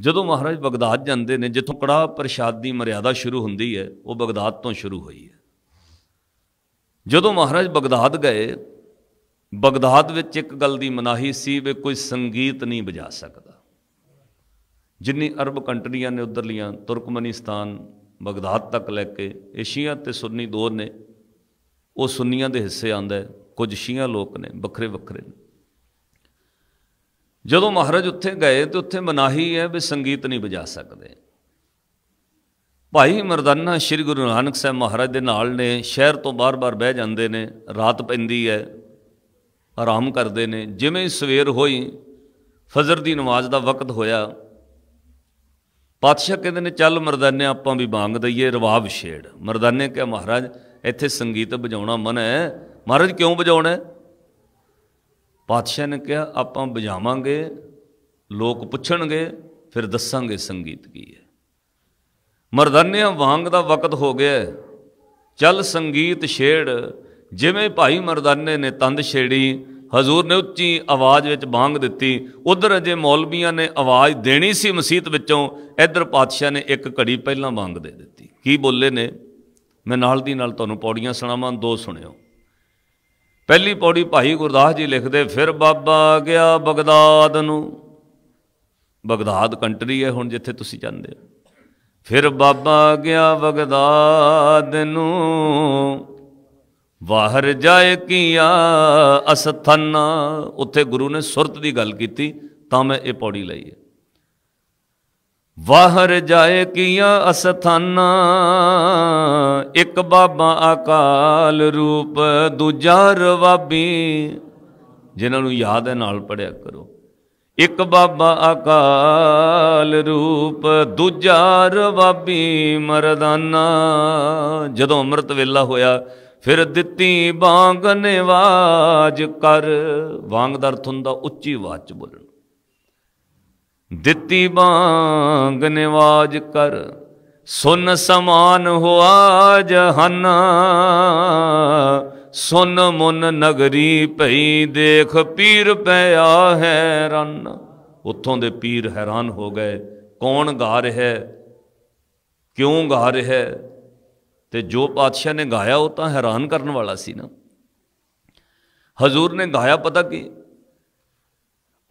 ਜਦੋਂ ਮਹਾਰਾਜ ਬਗਦਾਦ ਜਾਂਦੇ ਨੇ ਜਿੱਥੋਂ ਕੜਾ ਪ੍ਰਸ਼ਾਦ ਦੀ ਮਰਿਆਦਾ ਸ਼ੁਰੂ ਹੁੰਦੀ ਹੈ ਉਹ ਬਗਦਾਦ ਤੋਂ ਸ਼ੁਰੂ ਹੋਈ ਹੈ ਜਦੋਂ ਮਹਾਰਾਜ ਬਗਦਾਦ ਗਏ ਬਗਦਾਦ ਵਿੱਚ ਇੱਕ ਗੱਲ ਦੀ ਮਨਾਹੀ ਸੀ ਵੀ ਕੋਈ ਸੰਗੀਤ ਨਹੀਂ ਵਜਾ ਸਕਦਾ ਜਿੰਨੀ ਅਰਬ ਕੰਟਰੀਆਂ ਨੇ ਉਧਰਲੀਆਂ ਤੁਰਕਮਨਿਸਤਾਨ ਬਗਦਾਦ ਤੱਕ ਲੈ ਕੇ ਏਸ਼ੀਆ ਤੇ ਸੁੰਨੀ ਦੋ ਨੇ ਉਹ ਸੁੰਨੀਆਂ ਦੇ ਹਿੱਸੇ ਆਂਦਾ ਕੁਝ ਸ਼ੀਆ ਲੋਕ ਨੇ ਵੱਖਰੇ ਵੱਖਰੇ ਨੇ ਜਦੋਂ ਮਹਾਰਾਜ ਉੱਥੇ ਗਏ ਤੇ ਉੱਥੇ ਮਨਾਹੀ ਹੈ ਵੀ ਸੰਗੀਤ ਨਹੀਂ ਵਜਾ ਸਕਦੇ ਭਾਈ ਮਰਦਾਨਾ ਸ੍ਰੀ ਗੁਰੂ ਨਾਨਕ ਸਾਹਿਬ ਮਹਾਰਾਜ ਦੇ ਨਾਲ ਨੇ ਸ਼ਹਿਰ ਤੋਂ ਬਾਰ-ਬਾਰ ਬਹਿ ਜਾਂਦੇ ਨੇ ਰਾਤ ਪੈਂਦੀ ਹੈ ਆਰਾਮ ਕਰਦੇ ਨੇ ਜਿਵੇਂ ਹੀ ਸਵੇਰ ਹੋਈ ਫਜਰ ਦੀ ਨਮਾਜ਼ ਦਾ ਵਕਤ ਹੋਇਆ ਪਾਤਸ਼ਾਹ ਕਹਿੰਦੇ ਨੇ ਚੱਲ ਮਰਦਾਨੇ ਆਪਾਂ ਵੀ ਬਾਂਗ ਦਈਏ ਰਵਾਬ ਛੇੜ ਮਰਦਾਨੇ ਕਹੇ ਮਹਾਰਾਜ ਇੱਥੇ ਸੰਗੀਤ ਵਜਾਉਣਾ ਮਨ ਹੈ ਮਹਾਰਾਜ ਕਿਉਂ ਵਜਾਉਣਾ ਪਾਤਸ਼ਾਹ ਨੇ ਕਿਹਾ ਆਪਾਂ ਬਜਾਵਾਂਗੇ ਲੋਕ ਪੁੱਛਣਗੇ ਫਿਰ ਦੱਸਾਂਗੇ ਸੰਗੀਤ ਕੀ ਹੈ ਮਰਦਾਨਿਆਂ ਵਾਂਗ ਦਾ ਵਕਤ ਹੋ ਗਿਆ ਚੱਲ ਸੰਗੀਤ ਛੇੜ ਜਿਵੇਂ ਭਾਈ ਮਰਦਾਨੇ ਨੇ ਤੰਦ ਛੇੜੀ ਹਜ਼ੂਰ ਨੇ ਉੱਚੀ ਆਵਾਜ਼ ਵਿੱਚ ਬਾਂਗ ਦਿੱਤੀ ਉਧਰ ਅਜੇ ਮੌਲਵੀਆਂ ਨੇ ਆਵਾਜ਼ ਦੇਣੀ ਸੀ ਮਸਜਿਦ ਵਿੱਚੋਂ ਇੱਧਰ ਪਾਤਸ਼ਾਹ ਨੇ ਇੱਕ ਘੜੀ ਪਹਿਲਾਂ ਬਾਂਗ ਦੇ ਦਿੱਤੀ ਕੀ ਬੋਲੇ ਨੇ ਮੈਂ ਨਾਲ ਦੀ ਨਾਲ ਤੁਹਾਨੂੰ ਪੌੜੀਆਂ ਸੁਣਾਵਾਂ ਦੋ ਸੁਣਿਓ ਪਹਿਲੀ ਪੌੜੀ ਭਾਈ ਗੁਰਦਾਸ ਜੀ ਲਿਖਦੇ ਫਿਰ ਬਾਬਾ ਗਿਆ ਬਗਦਾਦ ਨੂੰ ਬਗਦਾਦ ਕੰਟਰੀ ਹੈ ਹੁਣ ਜਿੱਥੇ ਤੁਸੀਂ ਜਾਂਦੇ ਹੋ ਫਿਰ ਬਾਬਾ ਗਿਆ ਬਗਦਾਦ ਨੂੰ ਬਾਹਰ ਜਾਏ ਕੀਆ ਅਸਥਨ ਉੱਥੇ ਗੁਰੂ ਨੇ ਸੁਰਤ ਦੀ ਗੱਲ ਕੀਤੀ ਤਾਂ ਮੈਂ ਇਹ ਪੌੜੀ ਲਈ ਹੈ ਵਾਹਰ ਜਾਏ ਕੀਆਂ ਅਸਥਾਨਾ ਇੱਕ ਬਾਬਾ ਅਕਾਲ ਰੂਪ ਦੂਜਾ ਰਵਾਬੀ ਜਿਨ੍ਹਾਂ ਨੂੰ ਯਾਦ ਹੈ ਨਾਲ ਪੜਿਆ ਕਰੋ ਇੱਕ ਬਾਬਾ ਅਕਾਲ ਰੂਪ ਦੂਜਾ ਰਵਾਬੀ ਮਰਦਾਨਾ ਜਦੋਂ ਅੰਮ੍ਰਿਤ ਵੇਲਾ ਹੋਇਆ ਫਿਰ ਦਿੱਤੀ ਬਾਗ ਨਿਵਾਜ ਕਰ ਵਾਂਗਦਰ ਦਾ ਅਰਥ ਹੁੰਦਾ ਉੱਚੀ ਆਵਾਜ਼ ਚ ਬੋਲਣਾ ਦਿੱਤੀ ਬਾਗ ਨਿਵਾਜ ਕਰ ਸੁਨ ਸਮਾਨ ਹੋਆ ਜਹਨ ਸੁਨ ਮਨ ਨਗਰੀ ਭਈ ਦੇਖ ਪੀਰ ਪਿਆ ਹੈ ਰਨ ਉੱਥੋਂ ਦੇ ਪੀਰ ਹੈਰਾਨ ਹੋ ਗਏ ਕੌਣ ਗਾ ਰਿਹਾ ਕਿਉਂ ਗਾ ਰਿਹਾ ਤੇ ਜੋ ਪਾਤਸ਼ਾਹ ਨੇ ਗਾਇਆ ਉਹ ਤਾਂ ਹੈਰਾਨ ਕਰਨ ਵਾਲਾ ਸੀ ਨਾ ਹਜ਼ੂਰ ਨੇ ਗਾਇਆ ਪਤਾ ਕੀ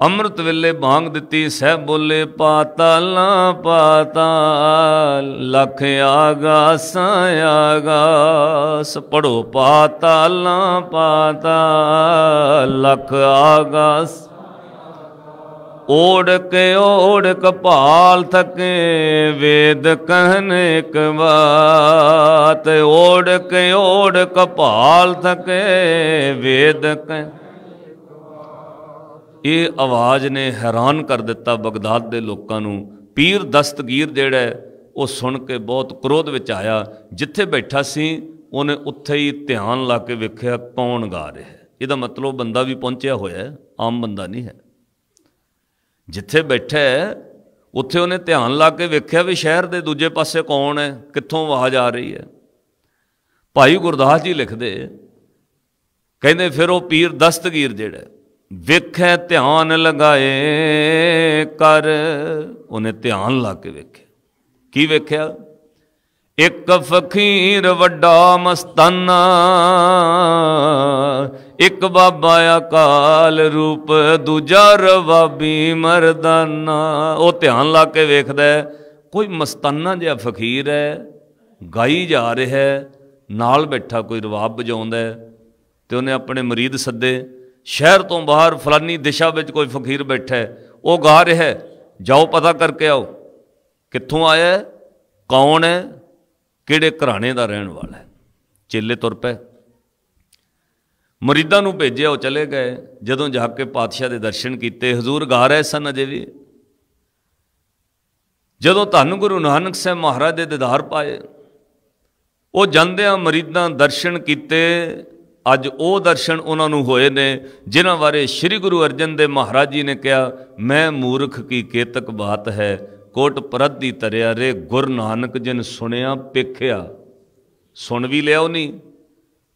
ਅੰਮ੍ਰਿਤ ਵੇਲੇ ਬਾਗ ਦਿੱਤੀ ਸਹਿ ਬੋਲੇ ਪਾਤਾਲਾ ਪਾਤਾਲ ਲਖ ਆਗਾਸਾਂ ਆਗਾਸ ਪੜੋ ਪਾਤਾਲਾ ਪਾਤਾਲ ਲਖ ਆਗਾਸ ਓੜ ਕੇ ਓੜ ਕਪਾਲ ਥਕੇ ਵੇਦ ਕਹਨ ਇੱਕ ਬਾਤ ਓੜ ਕੇ ਓੜ ਕਪਾਲ ਥਕੇ ਵੇਦ ਕਹਨ ਇਹ ਆਵਾਜ਼ ਨੇ ਹੈਰਾਨ ਕਰ ਦਿੱਤਾ ਬਗਦਾਦ ਦੇ ਲੋਕਾਂ ਨੂੰ ਪੀਰ ਦਸਤਗੀਰ ਜਿਹੜਾ ਉਹ ਸੁਣ ਕੇ ਬਹੁਤ ਕ੍ਰੋਧ ਵਿੱਚ ਆਇਆ ਜਿੱਥੇ ਬੈਠਾ ਸੀ ਉਹਨੇ ਉੱਥੇ ਹੀ ਧਿਆਨ ਲਾ ਕੇ ਵੇਖਿਆ ਕੌਣ ਗਾ ਰਿਹਾ ਹੈ ਇਹਦਾ ਮਤਲਬ ਬੰਦਾ ਵੀ ਪਹੁੰਚਿਆ ਹੋਇਆ ਹੈ ਆਮ ਬੰਦਾ ਨਹੀਂ ਹੈ ਜਿੱਥੇ ਬੈਠਾ ਹੈ ਉੱਥੇ ਉਹਨੇ ਧਿਆਨ ਲਾ ਕੇ ਵੇਖਿਆ ਵੀ ਸ਼ਹਿਰ ਦੇ ਦੂਜੇ ਪਾਸੇ ਕੌਣ ਹੈ ਕਿੱਥੋਂ ਆਵਾਜ਼ ਆ ਰਹੀ ਹੈ ਭਾਈ ਗੁਰਦਾਸ ਜੀ ਲਿਖਦੇ ਕਹਿੰਦੇ ਫਿਰ ਉਹ ਪੀਰ ਦਸਤਗੀਰ ਜਿਹੜਾ ਵੇਖੇ ਧਿਆਨ ਲਗਾਏ ਕਰ ਉਹਨੇ ਧਿਆਨ ਲਾ ਕੇ ਵੇਖਿਆ ਕੀ ਵੇਖਿਆ ਇੱਕ ਫਕੀਰ ਵੱਡਾ ਮਸਤਾਨਾ ਇੱਕ ਬਾਬਾ ਅਕਾਲ ਰੂਪ ਦੂਜਾ ਰਵਾਬੀ ਮਰਦਾਨਾ ਉਹ ਧਿਆਨ ਲਾ ਕੇ ਵੇਖਦਾ ਕੋਈ ਮਸਤਾਨਾ ਜਿਹਾ ਫਕੀਰ ਹੈ ਗਾਈ ਜਾ ਰਿਹਾ ਨਾਲ ਬੈਠਾ ਕੋਈ ਰਵਾਬ ਵਜਾਉਂਦਾ ਤੇ ਉਹਨੇ ਆਪਣੇ ਮਰੀਦ ਸੱਦੇ ਸ਼ਹਿਰ ਤੋਂ ਬਾਹਰ ਫਲਾਨੀ ਦਿਸ਼ਾ ਵਿੱਚ ਕੋਈ ਫਕੀਰ ਬੈਠਾ ਹੈ ਉਹ ਗਾ ਰਿਹਾ ਹੈ ਜਾਓ ਪਤਾ ਕਰਕੇ ਆਓ ਕਿੱਥੋਂ ਆਇਆ ਹੈ ਕੌਣ ਹੈ ਕਿਹੜੇ ਘਰਾਣੇ ਦਾ ਰਹਿਣ ਵਾਲਾ ਹੈ ਚੇਲੇ ਤੁਰ ਪਏ ਮਰੀਦਾਂ ਨੂੰ ਭੇਜਿਆ ਉਹ ਚਲੇ ਗਏ ਜਦੋਂ ਜਾ ਕੇ ਪਾਤਸ਼ਾਹ ਦੇ ਦਰਸ਼ਨ ਕੀਤੇ ਹਜ਼ੂਰ ਗਾ ਰਹੇ ਸਨ ਅਜੇ ਵੀ ਜਦੋਂ ਧੰਨ ਗੁਰੂ ਨਾਨਕ ਸਾਹਿਬ ਮਹਾਰਾਜ ਦੇ ਦਿਦਾਰ ਪਾਏ ਉਹ ਜਾਂਦਿਆਂ ਮਰੀਦਾਂ ਦਰਸ਼ਨ ਕੀਤੇ ਅੱਜ ਉਹ ਦਰਸ਼ਨ ਉਹਨਾਂ ਨੂੰ ਹੋਏ ਨੇ ਜਿਨ੍ਹਾਂ ਬਾਰੇ ਸ੍ਰੀ ਗੁਰੂ ਅਰਜਨ ਦੇਵ ਮਹਾਰਾਜ ਜੀ ਨੇ ਕਿਹਾ ਮੈਂ ਮੂਰਖ ਕੀ ਕੇਤਕ ਬਾਤ ਹੈ ਕੋਟ ਪਰਤ ਦੀ ਤਰਿਆ ਰੇ ਗੁਰ ਨਾਨਕ ਜਿਨ ਸੁਣਿਆ ਪੇਖਿਆ ਸੁਣ ਵੀ ਲਿਆ ਉਹ ਨਹੀਂ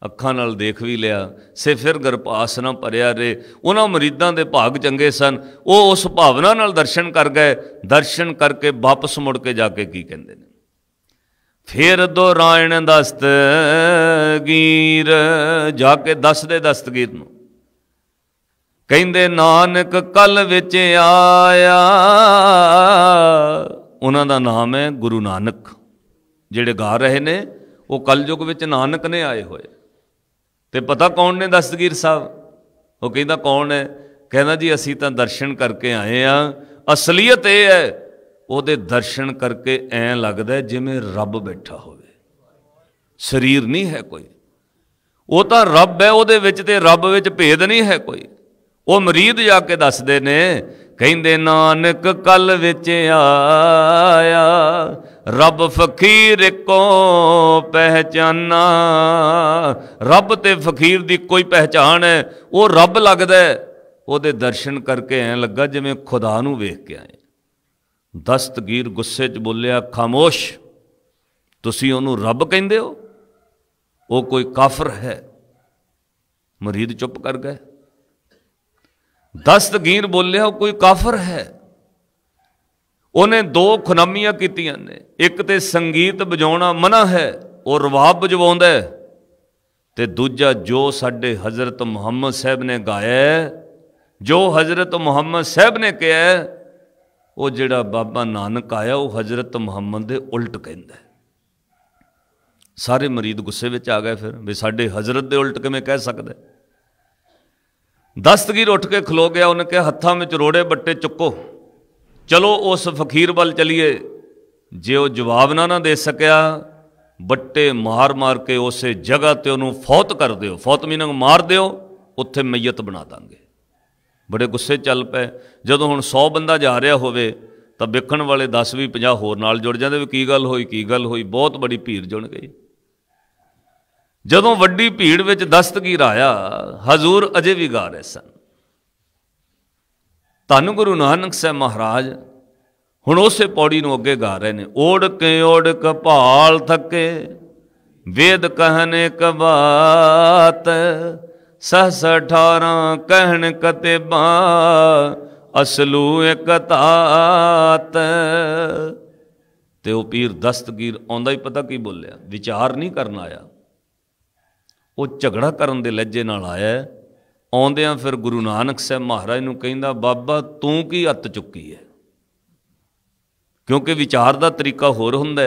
ਅੱਖਾਂ ਨਾਲ ਦੇਖ ਵੀ ਲਿਆ ਸੇ ਫਿਰ ਗਰਪਾਸ ਨਾ ਭਰਿਆ ਰੇ ਉਹਨਾਂ ਮਰੀਦਾਂ ਦੇ ਭਾਗ ਚੰਗੇ ਸਨ ਉਹ ਉਸ ਭਾਵਨਾ ਨਾਲ ਦਰਸ਼ਨ ਕਰ ਗਏ ਦਰਸ਼ਨ ਕਰਕੇ ਵਾਪਸ ਮੁੜ ਕੇ ਜਾ ਕੇ ਕੀ ਕਹਿੰਦੇ ਨੇ ਫੇਰ ਦੁਰਾਇਣ ਦਸਤਗੀਰ ਜਾ ਕੇ ਦੱਸਦੇ ਦਸਤਗੀਰ ਨੂੰ ਕਹਿੰਦੇ ਨਾਨਕ ਕਲ ਵਿੱਚ ਆਇਆ ਉਹਨਾਂ ਦਾ ਨਾਮ ਹੈ ਗੁਰੂ ਨਾਨਕ ਜਿਹੜੇ ਗਾ ਰਹੇ ਨੇ ਉਹ ਕਲਯੁਗ ਵਿੱਚ ਨਾਨਕ ਨੇ ਆਏ ਹੋਏ ਤੇ ਪਤਾ ਕੌਣ ਨੇ ਦਸਤਗੀਰ ਸਾਹਿਬ ਉਹ ਕਹਿੰਦਾ ਕੌਣ ਹੈ ਕਹਿੰਦਾ ਜੀ ਅਸੀਂ ਤਾਂ ਦਰਸ਼ਨ ਕਰਕੇ ਆਏ ਆ ਅਸਲੀਅਤ ਇਹ ਹੈ ਉਹਦੇ ਦਰਸ਼ਨ ਕਰਕੇ ਐ ਲੱਗਦਾ ਜਿਵੇਂ ਰੱਬ ਬੈਠਾ ਹੋਵੇ ਸਰੀਰ ਨਹੀਂ ਹੈ ਕੋਈ ਉਹ ਤਾਂ ਰੱਬ ਹੈ ਉਹਦੇ ਵਿੱਚ ਤੇ ਰੱਬ ਵਿੱਚ ਭੇਦ ਨਹੀਂ ਹੈ ਕੋਈ ਉਹ ਮਰੀਦ ਜਾ ਕੇ ਦੱਸਦੇ ਨੇ ਕਹਿੰਦੇ ਨਾਨਕ ਕਲ ਵਿੱਚ ਆਇਆ ਰੱਬ ਫਕੀਰ ਕੋ ਪਹਿਚਾਨਾ ਰੱਬ ਤੇ ਫਕੀਰ ਦੀ ਕੋਈ ਪਹਿਚਾਨ ਹੈ ਉਹ ਰੱਬ ਲੱਗਦਾ ਉਹਦੇ ਦਰਸ਼ਨ ਕਰਕੇ ਐ ਲੱਗਾ ਜਿਵੇਂ ਖੁਦਾ ਨੂੰ ਵੇਖ ਕੇ ਆਇਆ ਦਸਤਗੀਰ ਗੁੱਸੇ 'ਚ ਬੋਲਿਆ ਖਾਮੋਸ਼ ਤੁਸੀਂ ਉਹਨੂੰ ਰੱਬ ਕਹਿੰਦੇ ਹੋ ਉਹ ਕੋਈ ਕਾਫਰ ਹੈ ਮਰੀਦ ਚੁੱਪ ਕਰ ਗਏ ਦਸਤਗੀਰ ਬੋਲਿਆ ਉਹ ਕੋਈ ਕਾਫਰ ਹੈ ਉਹਨੇ ਦੋ ਖੁਨਾਮੀਆਂ ਕੀਤੀਆਂ ਨੇ ਇੱਕ ਤੇ ਸੰਗੀਤ ਵਜਾਉਣਾ ਮਨਾ ਹੈ ਉਹ ਰਵਾਬ ਵਜਵਾਉਂਦਾ ਤੇ ਦੂਜਾ ਜੋ ਸਾਡੇ ਹਜ਼ਰਤ ਮੁਹੰਮਦ ਸਾਹਿਬ ਨੇ ਗਾਇਆ ਜੋ ਹਜ਼ਰਤ ਮੁਹੰਮਦ ਸਾਹਿਬ ਨੇ ਕਿਹਾ ਉਹ ਜਿਹੜਾ ਬਾਬਾ ਨਾਨਕ ਆਇਆ ਉਹ ਹਜ਼ਰਤ ਮੁਹੰਮਦ ਦੇ ਉਲਟ ਕਹਿੰਦਾ ਸਾਰੇ ਮਰੀਦ ਗੁੱਸੇ ਵਿੱਚ ਆ ਗਏ ਫਿਰ ਵੀ ਸਾਡੇ ਹਜ਼ਰਤ ਦੇ ਉਲਟ ਕਿਵੇਂ ਕਹਿ ਸਕਦਾ ਦਸਤਗੀਰ ਉੱਠ ਕੇ ਖਲੋ ਗਿਆ ਉਹਨੇ ਕਿਹਾ ਹੱਥਾਂ ਵਿੱਚ ਰੋੜੇ ਬੱਟੇ ਚੁੱਕੋ ਚਲੋ ਉਸ ਫਕੀਰ ਵੱਲ ਚਲੀਏ ਜੇ ਉਹ ਜਵਾਬ ਨਾ ਨਾ ਦੇ ਸਕਿਆ ਬੱਟੇ ਮਾਰ-ਮਾਰ ਕੇ ਉਸੇ ਜਗ੍ਹਾ ਤੇ ਉਹਨੂੰ ਫੌਤ ਕਰ ਦਿਓ ਫੌਤ ਮੀਨਿੰਗ ਮਾਰ ਦਿਓ ਉੱਥੇ ਮਈਤ ਬਣਾ ਦਾਂਗੇ ਬੜੇ ਗੁੱਸੇ ਚੱਲ ਪਏ ਜਦੋਂ ਹੁਣ 100 ਬੰਦਾ ਜਾ ਰਿਹਾ ਹੋਵੇ ਤਾਂ ਵੇਖਣ ਵਾਲੇ 10 ਵੀ 50 ਹੋਰ ਨਾਲ ਜੁੜ ਜਾਂਦੇ ਵੀ ਕੀ ਗੱਲ ਹੋਈ ਕੀ ਗੱਲ ਹੋਈ ਬਹੁਤ ਬੜੀ ਭੀੜ ਜੁੜ ਗਈ ਜਦੋਂ ਵੱਡੀ ਭੀੜ ਵਿੱਚ ਦਸਤਗੀਰ ਆਇਆ ਹਜ਼ੂਰ ਅਜੇ ਵੀ ਗਾ ਰਹੇ ਸਨ ਧੰਨ ਗੁਰੂ ਨਾਨਕ ਸਾਹਿਬ ਮਹਾਰਾਜ ਹੁਣ ਉਸੇ ਪੌੜੀ ਨੂੰ ਅੱਗੇ ਗਾ ਰਹੇ ਨੇ ਓੜ ਕੇ ਓੜ ਕਪਾਲ ਥੱਕੇ ਵੇਦ ਕਹਨੇ ਕਬਾਤ ਸਹਸ 18 ਕਹਿਣ ਕਤਿਬਾ ਅਸਲੂ ਇਕਤਾਤ ਤੇ ਉਹ ਪੀਰ ਦਸਤਗੀਰ ਆਉਂਦਾ ਹੀ ਪਤਾ ਕੀ ਬੋਲਿਆ ਵਿਚਾਰ ਨਹੀਂ ਕਰਨ ਆਇਆ ਉਹ ਝਗੜਾ ਕਰਨ ਦੇ ਲੱਜੇ ਨਾਲ ਆਇਆ ਆਉਂਦਿਆਂ ਫਿਰ ਗੁਰੂ ਨਾਨਕ ਸਾਹਿਬ ਮਹਾਰਾਜ ਨੂੰ ਕਹਿੰਦਾ ਬਾਬਾ ਤੂੰ ਕੀ ਹੱਤ ਚੁੱਕੀ ਹੈ ਕਿਉਂਕਿ ਵਿਚਾਰ ਦਾ ਤਰੀਕਾ ਹੋਰ ਹੁੰਦਾ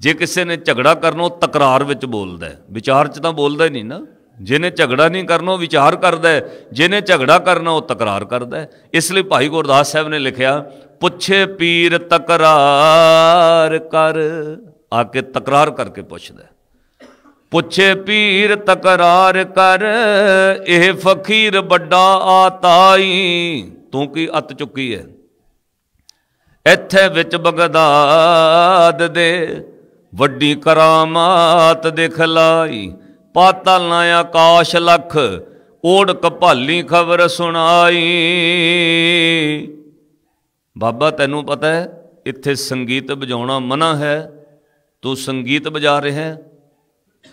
ਜੇ ਕਿਸੇ ਨੇ ਝਗੜਾ ਕਰਨਾ ਉਹ ਤਕਰਾਰ ਵਿੱਚ ਬੋਲਦਾ ਵਿਚਾਰ 'ਚ ਤਾਂ ਬੋਲਦਾ ਹੀ ਨਹੀਂ ਨਾ ਜਿਹਨੇ ਝਗੜਾ ਨਹੀਂ ਕਰਨਾ ਉਹ ਵਿਚਾਰ ਕਰਦਾ ਹੈ ਜਿਹਨੇ ਝਗੜਾ ਕਰਨਾ ਉਹ ਤਕਰਾਰ ਕਰਦਾ ਹੈ ਇਸ ਲਈ ਭਾਈ ਗੁਰਦਾਸ ਸਾਹਿਬ ਨੇ ਲਿਖਿਆ ਪੁੱਛੇ ਪੀਰ ਤਕਰਾਰ ਕਰ ਆ ਕੇ ਤਕਰਾਰ ਕਰਕੇ ਪੁੱਛਦਾ ਪੁੱਛੇ ਪੀਰ ਤਕਰਾਰ ਕਰ ਇਹ ਫਕੀਰ ਵੱਡਾ ਆਤਾਈ ਤੂੰ ਕੀ ਅਤ ਚੁੱਕੀ ਹੈ ਇੱਥੇ ਵਿੱਚ ਬਗਦਾਦ ਦੇ ਵੱਡੀ ਕਰਾਮਾਤ ਦਿਖਲਾਈ ਪਾਤਲ ਨਾ ਆਕਾਸ਼ ਲਖ ਓੜ ਕਪਾਲੀ ਖਬਰ ਸੁਣਾਈ ਬਾਬਾ ਤੈਨੂੰ ਪਤਾ ਹੈ ਇੱਥੇ ਸੰਗੀਤ ਵਜਾਉਣਾ ਮਨਾ ਹੈ ਤੂੰ ਸੰਗੀਤ ਵਜਾ ਰਿਹਾ ਹੈ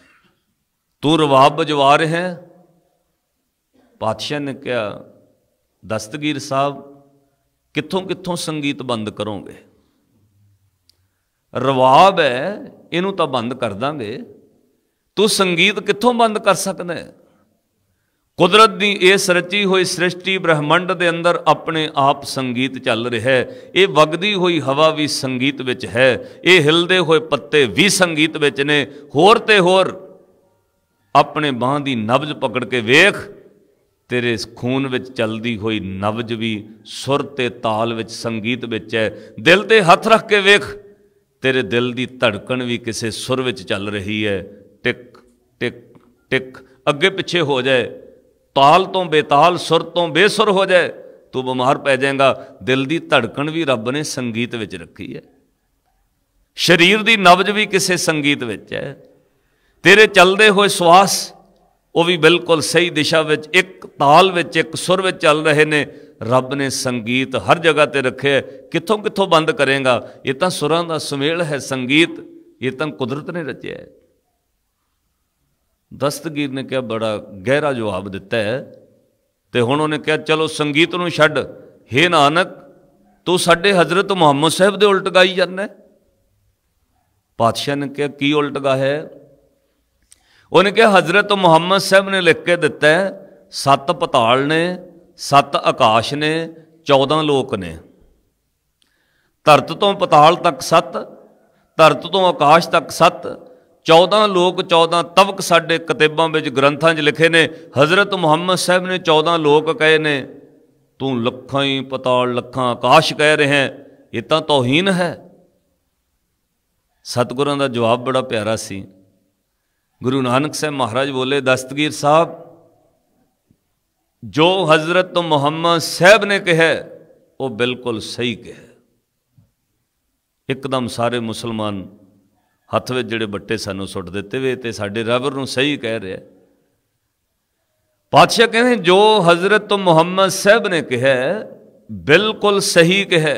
ਤੂੰ ਰਵਾਬ ਵਜਵਾ ਰਿਹਾ ਹੈ ਪਾਤਸ਼ਾਹ ਨੇ ਕਿਹਾ ਦਸਤਗੀਰ ਸਾਹਿਬ ਕਿੱਥੋਂ ਕਿੱਥੋਂ ਸੰਗੀਤ ਬੰਦ ਕਰੋਗੇ ਰਵਾਬ ਹੈ ਇਹਨੂੰ ਤਾਂ ਬੰਦ ਕਰ ਦਾਂਗੇ ਤੂੰ ਸੰਗੀਤ ਕਿੱਥੋਂ ਬੰਦ ਕਰ ਸਕਦਾ ਕੁਦਰਤ ਦੀ ਇਸ ਰਚੀ ਹੋਈ ਸ੍ਰਿਸ਼ਟੀ ਬ੍ਰਹਿਮੰਡ ਦੇ ਅੰਦਰ ਆਪਣੇ ਆਪ ਸੰਗੀਤ ਚੱਲ ਰਿਹਾ ਹੈ ਇਹ ਵਗਦੀ ਹੋਈ ਹਵਾ ਵੀ ਸੰਗੀਤ ਵਿੱਚ ਹੈ ਇਹ ਹਿਲਦੇ ਹੋਏ ਪੱਤੇ ਵੀ ਸੰਗੀਤ ਵਿੱਚ ਨੇ ਹੋਰ ਤੇ ਹੋਰ ਆਪਣੇ ਬਾਹ ਦੀ ਨਬਜ ਪਕੜ ਕੇ ਵੇਖ ਤੇਰੇ ਖੂਨ ਵਿੱਚ ਚੱਲਦੀ ਹੋਈ ਨਬਜ ਵੀ ਸੁਰ ਤੇ ਤਾਲ ਵਿੱਚ ਸੰਗੀਤ ਵਿੱਚ ਹੈ ਦਿਲ ਤੇ ਹੱਥ ਰੱਖ ਕੇ ਵੇਖ ਤੇਰੇ ਦਿਲ ਦੀ ਧੜਕਣ ਵੀ ਕਿਸੇ ਸੁਰ ਵਿੱਚ ਚੱਲ ਰਹੀ ਹੈ ਟਿਕ ਟਿਕ ਟਿਕ ਅੱਗੇ ਪਿੱਛੇ ਹੋ ਜਾਏ ਤਾਲ ਤੋਂ ਬੇਤਾਲ ਸੁਰ ਤੋਂ ਬੇਸੁਰ ਹੋ ਜਾਏ ਤੂੰ ਬਿਮਾਰ ਪੈ ਜਾਏਗਾ ਦਿਲ ਦੀ ਧੜਕਣ ਵੀ ਰੱਬ ਨੇ ਸੰਗੀਤ ਵਿੱਚ ਰੱਖੀ ਹੈ ਸਰੀਰ ਦੀ ਨਬਜ ਵੀ ਕਿਸੇ ਸੰਗੀਤ ਵਿੱਚ ਹੈ ਤੇਰੇ ਚੱਲਦੇ ਹੋਏ ਸਵਾਸ ਉਹ ਵੀ ਬਿਲਕੁਲ ਸਹੀ ਦਿਸ਼ਾ ਵਿੱਚ ਇੱਕ ਤਾਲ ਵਿੱਚ ਇੱਕ ਸੁਰ ਵਿੱਚ ਚੱਲ ਰਹੇ ਨੇ ਰੱਬ ਨੇ ਸੰਗੀਤ ਹਰ ਜਗ੍ਹਾ ਤੇ ਰੱਖਿਆ ਕਿੱਥੋਂ ਕਿੱਥੋਂ ਬੰਦ ਕਰੇਗਾ ਇਹ ਤਾਂ ਸੁਰਾਂ ਦਾ ਸੁਮੇਲ ਹੈ ਸੰਗੀਤ ਇਹ ਤਾਂ ਕੁਦਰਤ ਨੇ ਰਚਿਆ ਹੈ ਦਸਤਗੀਰ ਨੇ ਕਿਹਾ ਬੜਾ ਗਹਿਰਾ ਜਵਾਬ ਦਿੱਤਾ ਹੈ ਤੇ ਹੁਣ ਉਹਨੇ ਕਿਹਾ ਚਲੋ ਸੰਗੀਤ ਨੂੰ ਛੱਡ ਹੇ ਨਾਨਕ ਤੂੰ ਸਾਡੇ ਹਜ਼ਰਤ ਮੁਹੰਮਦ ਸਾਹਿਬ ਦੇ ਉਲਟ ਗਾਈ ਜਾਂਦਾ ਪਾਤਸ਼ਾਹ ਨੇ ਕਿਹਾ ਕੀ ਉਲਟ ਗਾ ਹੈ ਉਹਨੇ ਕਿਹਾ ਹਜ਼ਰਤ ਮੁਹੰਮਦ ਸਾਹਿਬ ਨੇ ਲਿਖ ਕੇ ਦਿੱਤਾ ਸੱਤ ਪਤਾਲ ਨੇ ਸੱਤ ਆਕਾਸ਼ ਨੇ 14 ਲੋਕ ਨੇ ਧਰਤ ਤੋਂ ਪਤਾਲ ਤੱਕ ਸੱਤ ਧਰਤ ਤੋਂ ਆਕਾਸ਼ ਤੱਕ ਸੱਤ 14 ਲੋਕ 14 ਤਬਕ ਸਾਡੇ ਕਿਤਾਬਾਂ ਵਿੱਚ ਗ੍ਰੰਥਾਂ 'ਚ ਲਿਖੇ ਨੇ ਹਜ਼ਰਤ ਮੁਹੰਮਦ ਸਾਹਿਬ ਨੇ 14 ਲੋਕ ਕਹੇ ਨੇ ਤੂੰ ਲੱਖਾਂ ਹੀ ਪਤਾਲ ਲੱਖਾਂ ਆਕਾਸ਼ ਕਹਿ ਹੈ ਇਹ ਤਾਂ ਤੋਹੀਨ ਹੈ ਸਤਿਗੁਰਾਂ ਦਾ ਜਵਾਬ ਬੜਾ ਪਿਆਰਾ ਸੀ ਗੁਰੂ ਨਾਨਕ ਸਾਹਿਬ ਮਹਾਰਾਜ ਬੋਲੇ ਦਸਤਗੀਰ ਸਾਹਿਬ ਜੋ ਹਜ਼ਰਤ ਮੁਹੰਮਦ ਸਾਹਿਬ ਨੇ ਕਿਹਾ ਉਹ ਬਿਲਕੁਲ ਸਹੀ ਕਿਹਾ ਇੱਕਦਮ ਸਾਰੇ ਮੁਸਲਮਾਨ ਹੱਥ ਵਿੱਚ ਜਿਹੜੇ ਬੱਟੇ ਸਾਨੂੰ ਸੁੱਟ ਦਿੱਤੇ ਵੇ ਤੇ ਸਾਡੇ ਰਬਰ ਨੂੰ ਸਹੀ ਕਹਿ ਰਿਹਾ ਪਾਤਸ਼ਾਹ ਕਹਿੰਦੇ ਜੋ ਹਜ਼ਰਤ ਮੁਹੰਮਦ ਸਾਹਿਬ ਨੇ ਕਿਹਾ ਬਿਲਕੁਲ ਸਹੀ ਕਿਹਾ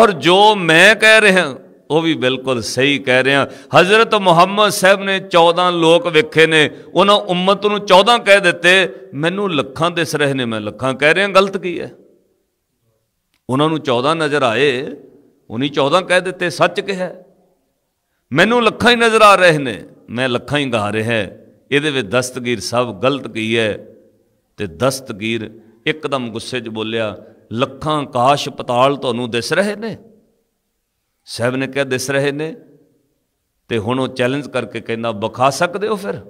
ਔਰ ਜੋ ਮੈਂ ਕਹਿ ਰਿਹਾ ਉਹ ਵੀ ਬਿਲਕੁਲ ਸਹੀ ਕਹਿ ਰਿਹਾ ਹਜ਼ਰਤ ਮੁਹੰਮਦ ਸਾਹਿਬ ਨੇ 14 ਲੋਕ ਵੇਖੇ ਨੇ ਉਹਨਾਂ ਉਮਤ ਨੂੰ 14 ਕਹਿ ਦਿੱਤੇ ਮੈਨੂੰ ਲੱਖਾਂ ਦਿਸ ਰਹੇ ਨੇ ਮੈਂ ਲੱਖਾਂ ਕਹਿ ਰਿਹਾ ਗਲਤ ਕੀ ਹੈ ਉਹਨਾਂ ਨੂੰ 14 ਨਜ਼ਰ ਆਏ ਉਹਨੀ 14 ਕਹਿ ਦਿੱਤੇ ਸੱਚ ਕਿਹਾ ਮੈਨੂੰ ਲੱਖਾਂ ਹੀ ਨਜ਼ਰ ਆ ਰਹੇ ਨੇ ਮੈਂ ਲੱਖਾਂ ਹੀ ਗਾ ਰਿਹਾ ਇਹਦੇ ਵਿੱਚ ਦਸਤਗੀਰ ਸਭ ਗਲਤ ਕੀ ਹੈ ਤੇ ਦਸਤਗੀਰ ਇੱਕਦਮ ਗੁੱਸੇ 'ਚ ਬੋਲਿਆ ਲੱਖਾਂ ਆਕਾਸ਼ ਪਤਾਲ ਤੁਹਾਨੂੰ ਦਿਸ ਰਹੇ ਨੇ ਸਹਿਬ ਨੇ ਕਿਹਾ ਦਿਸ ਰਹੇ ਨੇ ਤੇ ਹੁਣ ਉਹ ਚੈਲੰਜ ਕਰਕੇ ਕਹਿੰਦਾ ਬਖਾ ਸਕਦੇ ਹੋ ਫਿਰ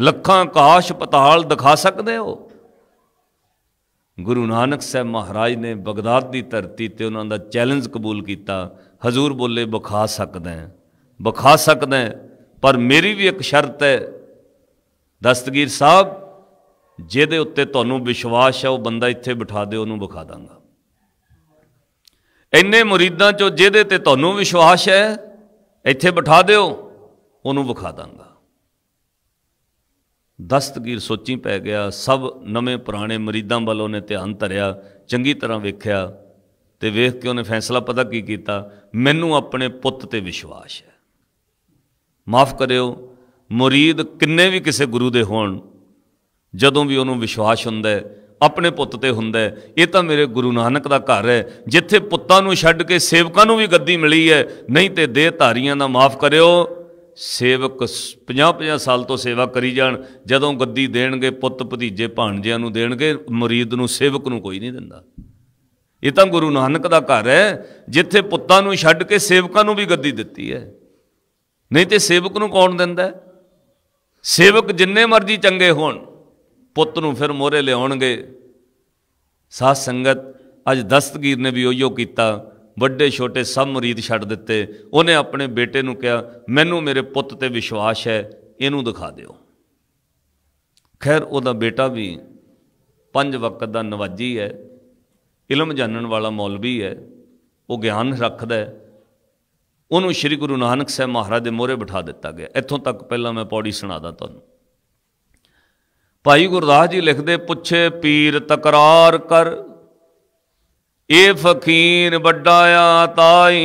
ਲੱਖਾਂ ਆਕਾਸ਼ ਪਤਾਲ ਦਿਖਾ ਸਕਦੇ ਹੋ ਗੁਰੂ ਨਾਨਕ ਸਾਹਿਬ ਮਹਾਰਾਜ ਨੇ ਬਗਦਾਦ ਦੀ ਧਰਤੀ ਤੇ ਉਹਨਾਂ ਦਾ ਚੈਲੰਜ ਕਬੂਲ ਕੀਤਾ ਹਜ਼ੂਰ ਬੋਲੇ ਬਖਾ ਸਕਦਾ ਹੈ ਬਖਾ ਸਕਦਾ ਹੈ ਪਰ ਮੇਰੀ ਵੀ ਇੱਕ ਸ਼ਰਤ ਹੈ ਦਸਤਗੀਰ ਸਾਹਿਬ ਜਿਹਦੇ ਉੱਤੇ ਤੁਹਾਨੂੰ ਵਿਸ਼ਵਾਸ ਹੈ ਉਹ ਬੰਦਾ ਇੱਥੇ ਬਿਠਾ ਦਿਓ ਉਹਨੂੰ ਬਖਾ ਦਾਂਗਾ ਇੰਨੇ ਮੁਰੀਦਾਂ ਚੋਂ ਜਿਹਦੇ ਤੇ ਤੁਹਾਨੂੰ ਵਿਸ਼ਵਾਸ ਹੈ ਇੱਥੇ ਬਿਠਾ ਦਿਓ ਉਹਨੂੰ ਬੁਖਾ ਦਾਂਗਾ ਦਸਤਗੀਰ ਸੋਚੀ ਪੈ ਗਿਆ ਸਭ ਨਵੇਂ ਪੁਰਾਣੇ ਮਰੀਦਾਂ ਵੱਲੋਂ ਨੇ ਧਿਆਨ ਧਰਿਆ ਚੰਗੀ ਤਰ੍ਹਾਂ ਵੇਖਿਆ ਤੇ ਵੇਖ ਕੇ ਉਹਨੇ ਫੈਸਲਾ ਪਤਾ ਕੀ ਕੀਤਾ ਮੈਨੂੰ ਆਪਣੇ ਪੁੱਤ ਤੇ ਵਿਸ਼ਵਾਸ ਹੈ ਮਾਫ ਕਰਿਓ ਮੁਰੀਦ ਕਿੰਨੇ ਵੀ ਕਿਸੇ ਗੁਰੂ ਦੇ ਹੋਣ ਜਦੋਂ ਵੀ ਉਹਨੂੰ ਵਿਸ਼ਵਾਸ ਹੁੰਦਾ ਹੈ ਆਪਣੇ ਪੁੱਤ ਤੇ ਹੁੰਦਾ ਇਹ ਤਾਂ ਮੇਰੇ ਗੁਰੂ ਨਾਨਕ ਦਾ ਘਰ ਹੈ ਜਿੱਥੇ ਪੁੱਤਾਂ ਨੂੰ ਛੱਡ ਕੇ ਸੇਵਕਾਂ ਨੂੰ ਵੀ ਗੱਦੀ ਮਿਲੀ ਹੈ ਨਹੀਂ ਤੇ ਦੇਹ ਧਾਰੀਆਂ ਦਾ ਮਾਫ ਕਰਿਓ ਸੇਵਕ 50-50 ਸਾਲ ਤੋਂ ਸੇਵਾ ਕਰੀ ਜਾਣ ਜਦੋਂ ਗੱਦੀ ਦੇਣਗੇ ਪੁੱਤ ਭਤੀਜੇ ਭਾਣਜਿਆਂ ਨੂੰ ਦੇਣਗੇ ਮੁਰੀਦ ਨੂੰ ਸੇਵਕ ਨੂੰ ਕੋਈ ਨਹੀਂ ਦਿੰਦਾ ਇਹ ਤਾਂ ਗੁਰੂ ਨਾਨਕ ਦਾ ਘਰ ਹੈ ਜਿੱਥੇ ਪੁੱਤਾਂ ਨੂੰ ਛੱਡ ਕੇ ਸੇਵਕਾਂ ਨੂੰ ਵੀ ਗੱਦੀ ਦਿੱਤੀ ਹੈ ਨਹੀਂ ਤੇ ਸੇਵਕ ਨੂੰ ਕੌਣ ਦਿੰਦਾ ਹੈ ਸੇਵਕ ਜਿੰਨੇ ਮਰਜ਼ੀ ਚੰਗੇ ਹੋਣ ਪੁੱਤ ਨੂੰ ਫਿਰ ਮੋਹਰੇ ਲਿਆਉਣਗੇ ਸਾਧ ਸੰਗਤ ਅੱਜ ਦਸਤਗੀਰ ਨੇ ਵੀ ਉਹੀਓ ਕੀਤਾ ਵੱਡੇ ਛੋਟੇ ਸਭ ਮਰੀਦ ਛੱਡ ਦਿੱਤੇ ਉਹਨੇ ਆਪਣੇ ਬੇਟੇ ਨੂੰ ਕਿਹਾ ਮੈਨੂੰ ਮੇਰੇ ਪੁੱਤ ਤੇ ਵਿਸ਼ਵਾਸ ਹੈ ਇਹਨੂੰ ਦਿਖਾ ਦਿਓ ਖੈਰ ਉਹਦਾ ਬੇਟਾ ਵੀ ਪੰਜ ਵਕਤ ਦਾ ਨਵਾਜੀ ਹੈ ਇਲਮ ਜਾਣਨ ਵਾਲਾ ਮੌਲਵੀ ਹੈ ਉਹ ਗਿਆਨ ਰੱਖਦਾ ਹੈ ਉਹਨੂੰ ਸ੍ਰੀ ਗੁਰੂ ਨਾਨਕ ਸਾਹਿਬ ਮਹਾਰਾਜ ਦੇ ਮੋਹਰੇ ਬਿਠਾ ਦਿੱਤਾ ਗਿਆ ਇੱਥੋਂ ਤੱਕ ਪਹਿਲਾਂ ਮੈਂ ਪੌੜੀ ਸੁਣਾਦਾ ਤੁਹਾਨੂੰ ਭਾਈ ਗੁਰਦਾਸ ਜੀ ਲਿਖਦੇ ਪੁੱਛੇ ਪੀਰ ਤਕਰਾਰ ਕਰ ਇਹ ਫਕੀਰ ਵੱਡਾ ਆ ਤਾਈ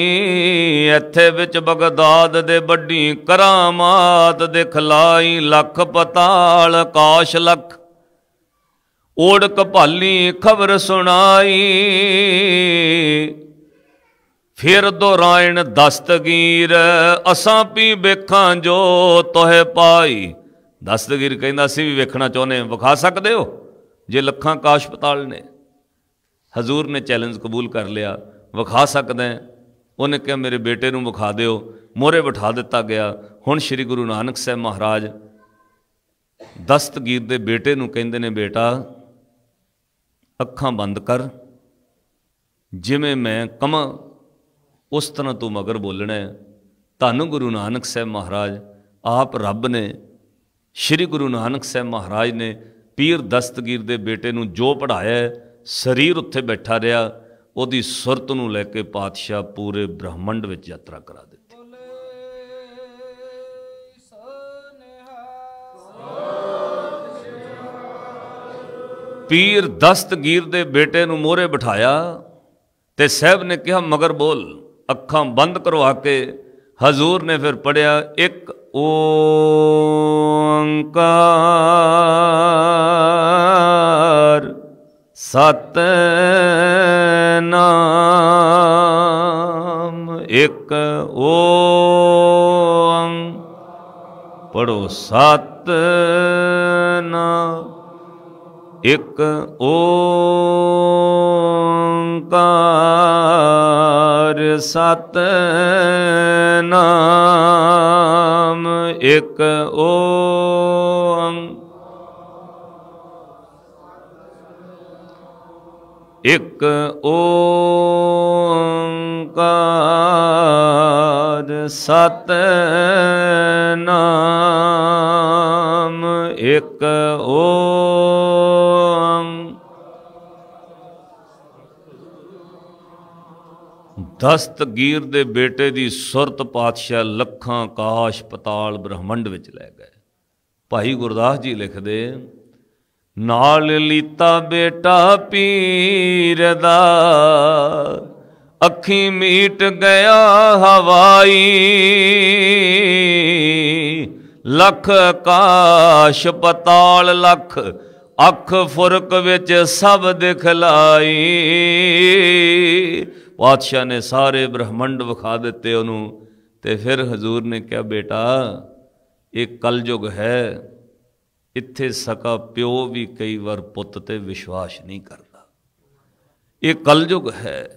ਇੱਥੇ ਵਿੱਚ ਬਗਦਾਦ ਦੇ ਵੱਡੀ ਕਰਾਮਾਤ ਦਿਖਲਾਈ ਲੱਖ ਪਤਾਲ ਕਾਸ਼ ਲੱਖ ਓੜਕ ਭਾਲੀ ਖਬਰ ਸੁਣਾਈ ਫਿਰ ਦੁਰਾਇਣ ਦਸਤਗੀਰ ਅਸਾਂ ਵੀ ਵੇਖਾਂ ਜੋ ਤੋਹੇ ਪਾਈ ਦਸਤਗੀਰ ਕਹਿੰਦਾ ਸੀ ਵੀ ਵੇਖਣਾ ਚਾਹੁੰਦੇ ਵਿਖਾ ਸਕਦੇ ਹੋ ਜੇ ਲੱਖਾਂ ਕਾਸ਼ਪਤਾਲ ਨੇ ਹਜ਼ੂਰ ਨੇ ਚੈਲੰਜ ਕਬੂਲ ਕਰ ਲਿਆ ਵਿਖਾ ਸਕਦੇ ਉਹਨੇ ਕਿਹਾ ਮੇਰੇ ਬੇਟੇ ਨੂੰ ਵਿਖਾ ਦਿਓ ਮੋਰੇ ਬਿਠਾ ਦਿੱਤਾ ਗਿਆ ਹੁਣ ਸ੍ਰੀ ਗੁਰੂ ਨਾਨਕ ਸਾਹਿਬ ਮਹਾਰਾਜ ਦਸਤਗੀਰ ਦੇ ਬੇਟੇ ਨੂੰ ਕਹਿੰਦੇ ਨੇ ਬੇਟਾ ਅੱਖਾਂ ਬੰਦ ਕਰ ਜਿਵੇਂ ਮੈਂ ਕਮ ਉਸ ਤਰ੍ਹਾਂ ਤੂੰ ਮਗਰ ਬੋਲਣਾ ਧੰਨ ਗੁਰੂ ਨਾਨਕ ਸਾਹਿਬ ਮਹਾਰਾਜ ਆਪ ਰੱਬ ਨੇ ਸ੍ਰੀ ਗੁਰੂ ਨਾਨਕ ਸਾਹਿਬ ਮਹਾਰਾਜ ਨੇ ਪੀਰ ਦਸਤਗੀਰ ਦੇ ਬੇਟੇ ਨੂੰ ਜੋ ਪੜਾਇਆ ਸਰੀਰ ਉੱਥੇ ਬੈਠਾ ਰਿਹਾ ਉਹਦੀ ਸੁਰਤ ਨੂੰ ਲੈ ਕੇ ਪਾਤਸ਼ਾਹ ਪੂਰੇ ਬ੍ਰਹਮੰਡ ਵਿੱਚ ਯਾਤਰਾ ਕਰਾ ਦਿੱਤੀ ਪੀਰ ਦਸਤਗੀਰ ਦੇ ਬੇਟੇ ਨੂੰ ਮੋਹਰੇ ਬਿਠਾਇਆ ਤੇ ਸਹਿਬ ਨੇ ਕਿਹਾ ਮਗਰ ਬੋਲ ਅੱਖਾਂ ਬੰਦ ਕਰਵਾ ਕੇ ਹਜ਼ੂਰ ਨੇ ਫਿਰ ਪੜਿਆ ਇੱਕ ਓੰਕਾਰ ਸਤ ਨਾਮ ਇੱਕ ਓੰਕਾਰ ਪੜੋ ਸਤ ਨਾਮ ਇਕ ਓੰਕਾਰ ਸਤਨਾਮ ਨਾਮ ਇਕ ਓੰ ਇਕ ਓੰਕਾਰ ਸਤਨਾਮ ਇਕ ਓ ਦਸਤਗੀਰ ਦੇ ਬੇਟੇ ਦੀ ਸੁਰਤ ਪਾਤਸ਼ਾਹ ਲੱਖਾਂ ਕਾਸ਼ ਪਤਾਲ ਬ੍ਰਹਮੰਡ ਵਿੱਚ ਲੈ ਗਏ ਭਾਈ ਗੁਰਦਾਸ ਜੀ ਲਿਖਦੇ ਨਾਲ ਲੀਤਾ ਬੇਟਾ ਪੀਰ ਦਾ ਅੱਖੀ ਮੀਟ ਗਿਆ ਹਵਾਈ ਲੱਖ ਕਾਸ਼ ਪਤਾਲ ਲੱਖ ਅੱਖ ਫੁਰਕ ਵਿੱਚ ਸਭ ਦਿਖਲਾਈ ਪਾਤਸ਼ਾਹ ਨੇ ਸਾਰੇ ਬ੍ਰਹਮੰਡ ਵਿਖਾ ਦਿੱਤੇ ਉਹਨੂੰ ਤੇ ਫਿਰ ਹਜ਼ੂਰ ਨੇ ਕਿਹਾ ਬੇਟਾ ਇਹ ਕਲਯੁਗ ਹੈ ਇੱਥੇ ਸਕਾ ਪਿਓ ਵੀ ਕਈ ਵਾਰ ਪੁੱਤ ਤੇ ਵਿਸ਼ਵਾਸ ਨਹੀਂ ਕਰਦਾ ਇਹ ਕਲਯੁਗ ਹੈ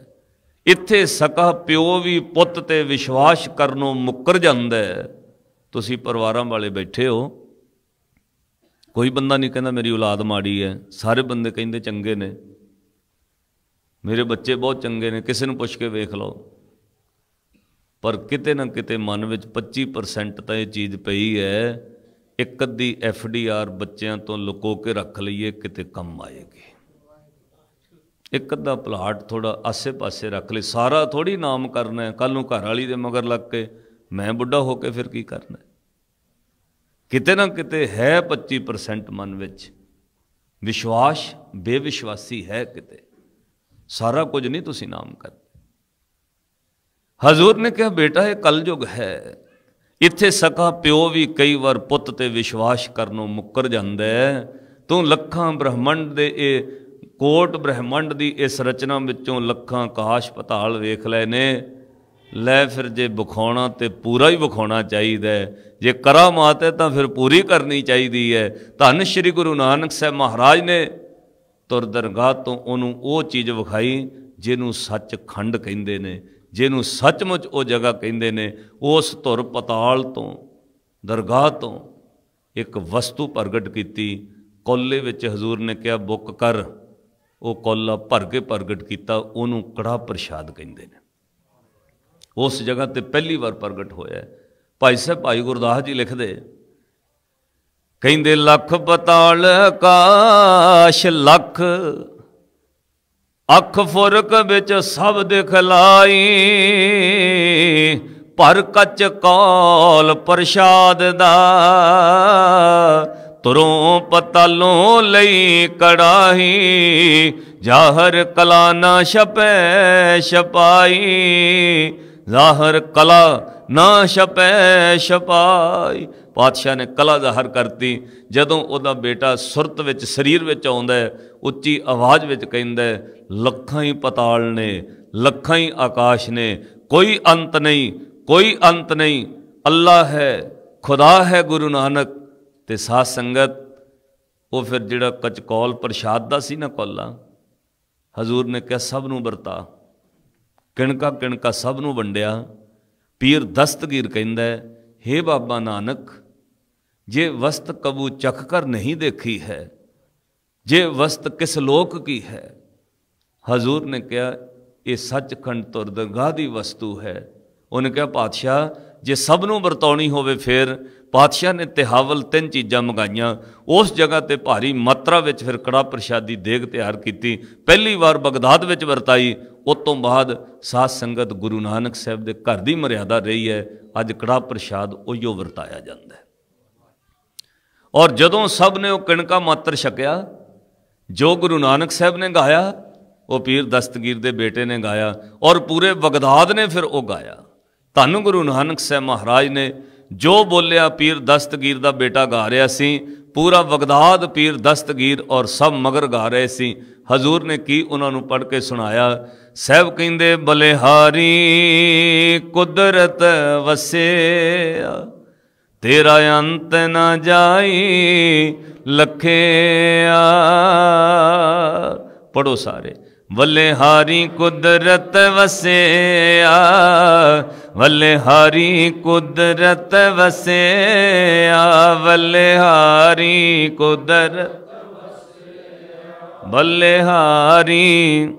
ਇੱਥੇ ਸਕਾ ਪਿਓ ਵੀ ਪੁੱਤ ਤੇ ਵਿਸ਼ਵਾਸ ਕਰਨੋਂ ਮੁੱਕਰ ਜਾਂਦਾ ਤੁਸੀਂ ਪਰਿਵਾਰਾਂ ਵਾਲੇ ਬੈਠੇ ਹੋ ਕੋਈ ਬੰਦਾ ਨਹੀਂ ਕਹਿੰਦਾ ਮੇਰੀ ਔਲਾਦ ਮਾੜੀ ਹੈ ਸਾਰੇ ਬੰਦੇ ਕਹਿੰਦੇ ਚੰਗੇ ਨੇ ਮੇਰੇ ਬੱਚੇ ਬਹੁਤ ਚੰਗੇ ਨੇ ਕਿਸੇ ਨੂੰ ਪੁੱਛ ਕੇ ਵੇਖ ਲਓ ਪਰ ਕਿਤੇ ਨਾ ਕਿਤੇ ਮਨ ਵਿੱਚ 25% ਤਾਂ ਇਹ ਚੀਜ਼ ਪਈ ਹੈ ਇੱਕ ਅੱਧੀ ਐਫਡੀਆਰ ਬੱਚਿਆਂ ਤੋਂ ਲੁਕੋ ਕੇ ਰੱਖ ਲਈਏ ਕਿਤੇ ਕੰਮ ਆਏਗੀ ਇੱਕ ਅੱਧਾ ਪਲਾਟ ਥੋੜਾ ਆਸੇ-ਪਾਸੇ ਰੱਖ ਲਈ ਸਾਰਾ ਥੋੜੀ ਨਾਮ ਕਰਨਾ ਹੈ ਕੱਲ ਨੂੰ ਘਰ ਵਾਲੀ ਦੇ ਮਗਰ ਲੱਗ ਕੇ ਮੈਂ ਬੁੱਢਾ ਹੋ ਕੇ ਫਿਰ ਕੀ ਕਰਨਾ ਕਿਤੇ ਨਾ ਕਿਤੇ ਹੈ 25% ਮਨ ਵਿੱਚ ਵਿਸ਼ਵਾਸ ਬੇਵਿਸ਼ਵਾਸੀ ਹੈ ਕਿਤੇ ਸਾਰਾ ਕੁਝ ਨਹੀਂ ਤੁਸੀਂ ਨਾਮ ਕਰ ਹਜ਼ੂਰ ਨੇ ਕਿਹਾ ਬੇਟਾ ਇਹ ਕਲਯੁਗ ਹੈ ਇੱਥੇ ਸਕਾ ਪਿਓ ਵੀ ਕਈ ਵਾਰ ਪੁੱਤ ਤੇ ਵਿਸ਼ਵਾਸ ਕਰਨੋਂ ਮੁੱਕਰ ਜਾਂਦਾ ਤੂੰ ਲੱਖਾਂ ਬ੍ਰਹਮੰਡ ਦੇ ਇਹ ਕੋਟ ਬ੍ਰਹਮੰਡ ਦੀ ਇਸ ਰਚਨਾ ਵਿੱਚੋਂ ਲੱਖਾਂ ਕਾਸ਼ ਪਤਾਲ ਵੇਖ ਲੈਨੇ ਲੈ ਫਿਰ ਜੇ ਵਿਖਾਉਣਾ ਤੇ ਪੂਰਾ ਹੀ ਵਿਖਾਉਣਾ ਚਾਹੀਦਾ ਹੈ ਜੇ ਕਰਾਮਾਤ ਹੈ ਤਾਂ ਫਿਰ ਪੂਰੀ ਕਰਨੀ ਚਾਹੀਦੀ ਹੈ ਧੰਨ ਸ਼੍ਰੀ ਗੁਰੂ ਨਾਨਕ ਸਾਹਿਬ ਮਹਾਰਾਜ ਨੇ ਤੁਰ ਦਰਗਾਹ ਤੋਂ ਉਹਨੂੰ ਉਹ ਚੀਜ਼ ਵਿਖਾਈ ਜਿਹਨੂੰ ਸੱਚ ਖੰਡ ਕਹਿੰਦੇ ਨੇ ਜਿਹਨੂੰ ਸੱਚਮੁੱਚ ਉਹ ਜਗ੍ਹਾ ਕਹਿੰਦੇ ਨੇ ਉਸ ਧੁਰ ਪਤਾਲ ਤੋਂ ਦਰਗਾਹ ਤੋਂ ਇੱਕ ਵਸਤੂ ਪ੍ਰਗਟ ਕੀਤੀ ਕੋਲੇ ਵਿੱਚ ਹਜ਼ੂਰ ਨੇ ਕਿਹਾ ਬੁੱਕ ਕਰ ਉਹ ਕੋਲਾ ਭਰ ਕੇ ਪ੍ਰਗਟ ਕੀਤਾ ਉਹਨੂੰ ਕੜਾ ਪ੍ਰਸ਼ਾਦ ਕਹਿੰਦੇ ਨੇ ਉਸ ਜਗ੍ਹਾ ਤੇ ਪਹਿਲੀ ਵਾਰ ਪ੍ਰਗਟ ਹੋਇਆ ਭਾਈ ਸਾਹਿਬ ਭਾਈ ਗੁਰਦਾਸ ਜੀ ਲਿਖਦੇ ਕਹਿੰਦੇ ਲੱਖ ਪਤਾਲ ਕਾਸ਼ ਲੱਖ ਅੱਖ ਫੁਰਕ ਵਿੱਚ ਸਭ ਦਿਖ ਲਾਈ ਪਰ ਕੱਚ ਕਾਲ ਪ੍ਰਸ਼ਾਦ ਦਾ ਤਰੋਂ ਪਤਾਲੋਂ ਲਈ ਕੜਾਹੀ ਜਾਹਰ ਕਲਾਨਾ ਛਪੈ ਛਪਾਈ ਜ਼ਾਹਰ ਕਲਾ ਨਾ ਛਪੈ ਛਪਾਈ ਪਾਤਸ਼ਾਹ ਨੇ ਕਲਾ ਜ਼ਾਹਰ ਕਰਤੀ ਜਦੋਂ ਉਹਦਾ ਬੇਟਾ ਸੁਰਤ ਵਿੱਚ ਸਰੀਰ ਵਿੱਚ ਆਉਂਦਾ ਉੱਚੀ ਆਵਾਜ਼ ਵਿੱਚ ਕਹਿੰਦਾ ਲੱਖਾਂ ਹੀ ਪਤਾਲ ਨੇ ਲੱਖਾਂ ਹੀ ਆਕਾਸ਼ ਨੇ ਕੋਈ ਅੰਤ ਨਹੀਂ ਕੋਈ ਅੰਤ ਨਹੀਂ ਅੱਲਾ ਹੈ ਖੁਦਾ ਹੈ ਗੁਰੂ ਨਾਨਕ ਤੇ ਸਾਧ ਸੰਗਤ ਉਹ ਫਿਰ ਜਿਹੜਾ ਕਚਕੌਲ ਪ੍ਰਸ਼ਾਦ ਦਾ ਸੀ ਨਾ ਕੋਲਾ ਹਜ਼ੂਰ ਨੇ ਕਿਹਾ ਸਭ ਨੂੰ ਵਰਤਾ ਕਿਣਕਾ ਕਿਣਕਾ ਸਭ ਨੂੰ ਵੰਡਿਆ ਪੀਰ ਦਸਤਗੀਰ ਕਹਿੰਦਾ ਹੈ ਬਾਬਾ ਨਾਨਕ ਜੇ ਵਸਤ ਕਬੂ ਚਖ ਕਰ ਨਹੀਂ ਦੇਖੀ ਹੈ ਜੇ ਵਸਤ ਕਿਸ ਲੋਕ ਕੀ ਹੈ ਹਜ਼ੂਰ ਨੇ ਕਿਹਾ ਇਹ ਸੱਚਖੰਡ ਤੁਰ ਦਰਗਾਹ ਦੀ ਵਸਤੂ ਹੈ ਉਹਨੇ ਕਿਹਾ ਪਾਤਸ਼ਾਹ ਜੇ ਸਭ ਨੂੰ ਵਰਤੌਣੀ ਹੋਵੇ ਫਿਰ ਪਾਤਸ਼ਾਹ ਨੇ ਤਿਹਾਵਲ ਤਿੰਨ ਚੀਜ਼ਾਂ ਮੰਗਾਈਆਂ ਉਸ ਜਗ੍ਹਾ ਤੇ ਭਾਰੀ ਮਾਤਰਾ ਵਿੱਚ ਫਿਰ ਕੜਾ ਪ੍ਰਸ਼ਾਦੀ ਦੇਗ ਤਿਆਰ ਕੀਤੀ ਪਹਿਲੀ ਵਾਰ ਬਗਦਾਦ ਵਿੱਚ ਵਰਤਾਈ ਉਸ ਤੋਂ ਬਾਅਦ ਸਾਧ ਸੰਗਤ ਗੁਰੂ ਨਾਨਕ ਸਾਹਿਬ ਦੇ ਘਰ ਦੀ ਮਰਿਆਦਾ ਰਹੀ ਹੈ ਅੱਜ ਕੜਾ ਪ੍ਰਸ਼ਾਦ ਉਹੀਓ ਵਰਤਾਇਆ ਜਾਂਦਾ ਹੈ ਔਰ ਜਦੋਂ ਸਭ ਨੇ ਉਹ ਕਿਣਕਾ ਮਾਤਰ ਛਕਿਆ ਜੋ ਗੁਰੂ ਨਾਨਕ ਸਾਹਿਬ ਨੇ ਗਾਇਆ ਉਹ ਪੀਰ ਦਸਤਗੀਰ ਦੇ ਬੇਟੇ ਨੇ ਗਾਇਆ ਔਰ ਪੂਰੇ ਬਗਦਾਦ ਨੇ ਫਿਰ ਉਹ ਗਾਇਆ ਧੰਨ ਗੁਰੂ ਨਾਨਕ ਸਾਹਿਬ ਮਹਾਰਾਜ ਨੇ ਜੋ ਬੋਲਿਆ ਪੀਰ ਦਸਤਗੀਰ ਦਾ ਬੇਟਾ ਗਾ ਰਿਆ ਸੀ ਪੂਰਾ ਬਗਦਾਦ ਪੀਰ ਦਸਤਗੀਰ ਔਰ ਸਭ ਮਗਰ ਗਾ ਰਹੇ ਸੀ ਹਜ਼ੂਰ ਨੇ ਕੀ ਉਹਨਾਂ ਨੂੰ ਪੜ ਕੇ ਸੁਣਾਇਆ ਸਹਿਬ ਕਹਿੰਦੇ ਬਲਿਹਾਰੀ ਕੁਦਰਤ ਵਸੇ ਤੇਰਾ ਅੰਤ ਨਾ ਜਾਈ ਲਖਿਆ ਪੜੋ ਸਾਰੇ ਬਲਿਹਾਰੀ ਕੁਦਰਤ ਵਸਿਆ ਵਲਿਹਾਰੀ ਕੁਦਰਤ ਵਸਿਆ ਵਲਿਹਾਰੀ ਕੁਦਰਤ ਬਲਹਾਰੀ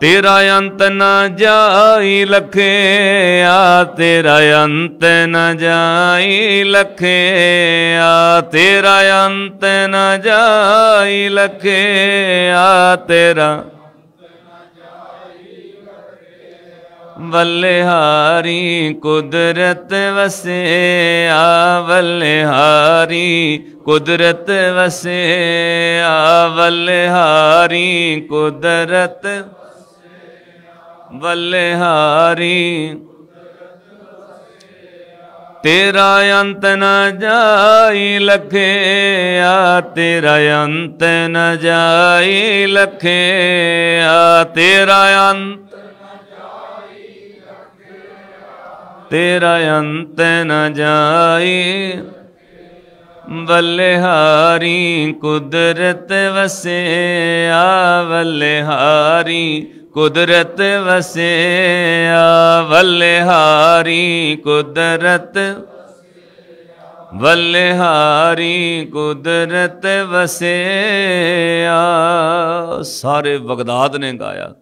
ਤੇਰਾ ਅੰਤ ਨਾ ਜਾਈ ਲਖਿਆ ਤੇਰਾ ਅੰਤ ਨਾ ਜਾਈ ਲਖਿਆ ਤੇਰਾ ਅੰਤ ਨਾ ਜਾਈ ਲਖਿਆ ਤੇਰਾ ਵੱਲਿਹਾਰੀ ਕੁਦਰਤ ਵਸਿਆ ਵੱਲਿਹਾਰੀ ਕੁਦਰਤ ਵਸਿਆ ਵੱਲਿਹਾਰੀ ਕੁਦਰਤ ਵੱਲਿਹਾਰੀ ਤੇਰਾ ਅੰਤ ਨ ਜਾਈ ਲਖਿਆ ਤੇਰਾ ਅੰਤ ਨ ਜਾਈ ਲਖਿਆ ਤੇਰਾ ਅੰਤ ਤੇਰਾ ਅੰਤ ਨ ਜਾਏ ਵੱਲਹਾਰੀ ਕੁਦਰਤ ਵਸਿਆ ਵੱਲਹਾਰੀ ਕੁਦਰਤ ਵਸਿਆ ਵੱਲਹਾਰੀ ਕੁਦਰਤ ਵੱਲਹਾਰੀ ਕੁਦਰਤ ਵਸਿਆ ਸਾਰੇ ਬਗਦਾਦ ਨੇ ਗਾਇਆ